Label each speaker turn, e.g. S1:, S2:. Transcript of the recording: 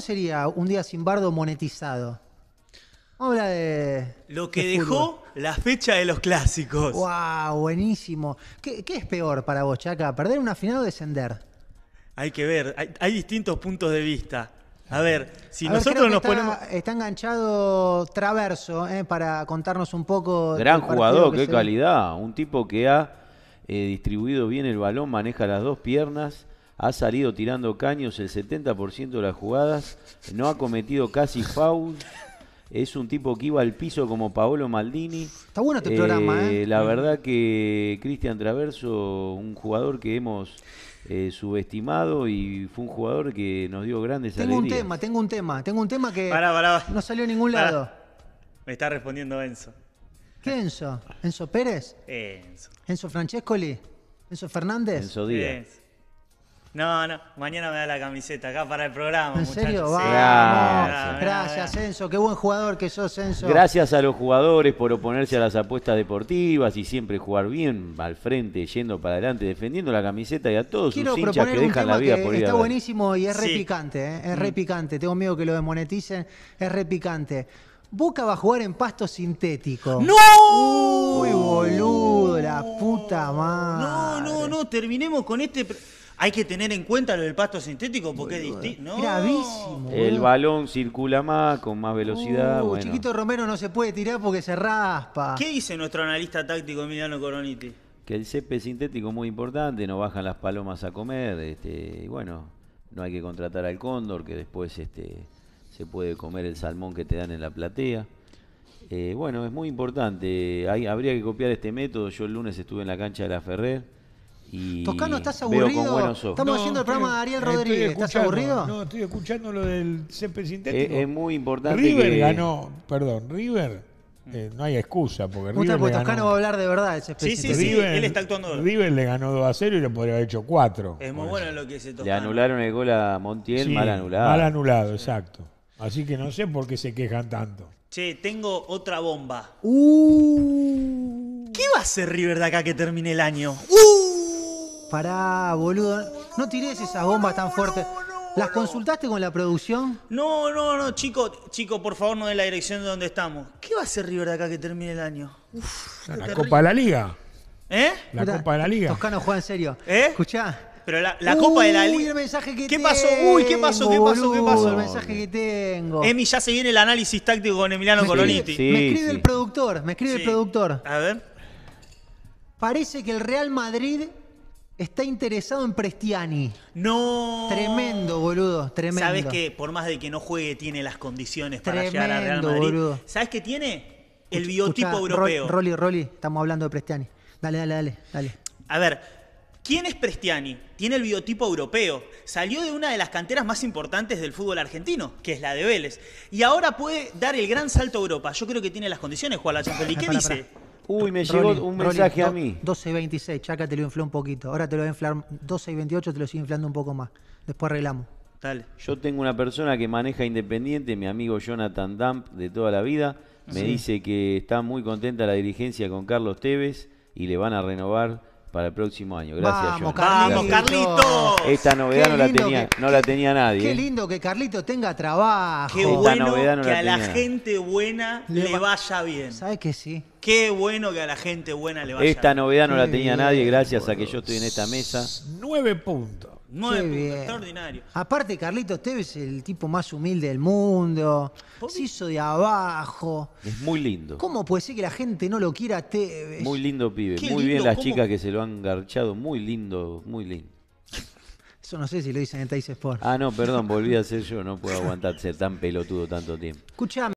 S1: sería un día sin bardo monetizado? Habla de. Lo que dejó la
S2: fecha de los
S1: clásicos. ¡Wow! Buenísimo. ¿Qué, es peor para vos, Chaca? ¿Perder una final o descender?
S2: Hay que ver, hay, distintos puntos de vista.
S3: A ver, si nosotros nos ponemos.
S1: Está enganchado Traverso eh, para contarnos un poco. Gran jugador, qué calidad.
S3: Un tipo que ha eh, distribuido bien el balón, maneja las dos piernas ha salido tirando caños el 70% de las jugadas, no ha cometido casi fouls. Es un tipo que iba al piso como Paolo Maldini. Está bueno este programa, ¿eh? ¿eh? La verdad que Cristian Traverso, un jugador que hemos eh, subestimado y fue un jugador que nos dio grandes alegrías. Tengo un
S1: tema, tengo un tema, tengo un tema que no salió a ningún lado.
S2: Me está respondiendo Enzo.
S1: ¿Qué Enzo? ¿Enzo Pérez?
S2: Enzo.
S1: ¿Enzo Francescoli? ¿Enzo Fernández?
S3: Enzo
S2: Díaz. No, no, mañana me da la camiseta acá para el programa. ¿En serio?
S3: Gracias.
S1: Censo. Qué buen jugador que sos, Censo. Gracias
S3: a los jugadores por oponerse a las apuestas deportivas y siempre jugar bien al frente, yendo para adelante, defendiendo la camiseta y a todos sus hinchas que dejan la vida por ir Está buenísimo
S1: y es repicante, ¿eh? es mm. repicante. Tengo miedo que lo demoneticen. Es repicante. Boca va a jugar en pasto sintético. ¡No! Uy, boludo, la puta madre. No, no, no,
S2: terminemos con este. Hay que tener en cuenta lo del pasto sintético porque es distinto. Gravísimo.
S3: El balón circula más, con más velocidad. Uh, chiquito
S2: Romero no se puede tirar porque se raspa. ¿Qué dice nuestro analista táctico Emiliano Coroniti?
S3: Que el césped sintético es muy importante, no bajan las palomas a comer. Este, y bueno, no hay que contratar al cóndor, que después este, se puede comer el salmón que te dan en la platea. Eh, bueno, es muy importante. habría que copiar este método. Yo el lunes estuve en la cancha de la Ferrer Toscano, ¿estás aburrido? Estamos haciendo el programa de Ariel Rodríguez. ¿Estás aburrido? No, estoy escuchando lo del césped sintético. Es, muy importante. River ganó, perdón, River. Eh, no hay excusa porque River. Porque Toscano va a hablar de verdad ese Sí, sí, sí, River, él está actuando. River le ganó 2 a 0 y le podría haber hecho 4. Es muy bueno lo que se Toscano. Le anularon el gol a Montiel, mal anulado. Mal anulado, exacto. Así que no sé por qué se quejan tanto.
S2: Che, tengo otra bomba.
S3: Uh.
S2: ¿Qué va a hacer River de acá que termine el año? ¡Uh! Pará, boludo.
S1: No tires esas bombas tan fuertes. ¿Las consultaste con la producción?
S2: No, no, no, chico, chico, por favor, no de la dirección de donde estamos. ¿Qué va a hacer River de acá que termine el año? la, Copa de la Liga. ¿Eh?
S1: La Copa de la Liga. Toscano juega en serio.
S2: ¿Eh? Escuchá. Pero la, Copa de la Liga. el mensaje que ¿Qué pasó? Uy, ¿qué pasó? ¿Qué pasó? ¿Qué pasó? El mensaje
S1: que tengo.
S2: Emi, ya se viene el análisis táctico con Emiliano Coloniti. me escribe el
S1: productor, me escribe el productor. A ver. Parece que el Real Madrid Está interesado en Prestiani. No. Tremendo, boludo. Tremendo. Sabes que
S2: por más de que no juegue, tiene las condiciones para llegar a Real Madrid. Boludo. ¿Sabes qué tiene? El biotipo europeo. Roli,
S1: Roli, estamos hablando de Prestiani. Dale, dale, dale, dale.
S2: A ver, ¿quién es Prestiani? Tiene el biotipo europeo. Salió de una de las canteras más importantes del fútbol argentino, que es la de Vélez. Y ahora puede dar el gran salto a Europa. Yo creo que tiene las condiciones, Juan ¿Qué
S3: dice? Uy,
S1: me llegó un mensaje a mí. 12.26, 26, Chaca te lo infló un poquito. Ahora te lo voy a inflar 12.28 te lo sigo inflando un poco más. Después arreglamos.
S3: Dale. Yo tengo una persona que maneja Independiente, mi amigo Jonathan Damp de toda la vida. Me dice que está muy contenta la dirigencia con Carlos Tevez y le van a renovar para el próximo año. Gracias, Vamos, Vamos, Esta novedad no la, tenía, no la tenía nadie. Qué ¿eh? lindo
S2: que Carlito tenga trabajo. Qué bueno que a la gente buena le, vaya bien. ¿Sabes que sí? Qué bueno que a la gente buena le vaya bien. Esta novedad no la tenía nadie
S3: gracias a que yo estoy en esta mesa.
S1: Nueve puntos extraordinario. Aparte, Carlitos Tevez es el tipo más humilde del mundo. Se hizo de abajo.
S3: Es muy lindo.
S1: ¿Cómo puede ser que la gente no lo quiera Tevez?
S3: Muy lindo pibe. Muy bien las chicas que se lo han garchado. Muy lindo, muy lindo.
S1: Eso no sé si lo dicen en Tais Sport. Ah, no, perdón,
S3: volví a ser yo. No puedo aguantar ser tan pelotudo tanto tiempo.
S1: Escuchame.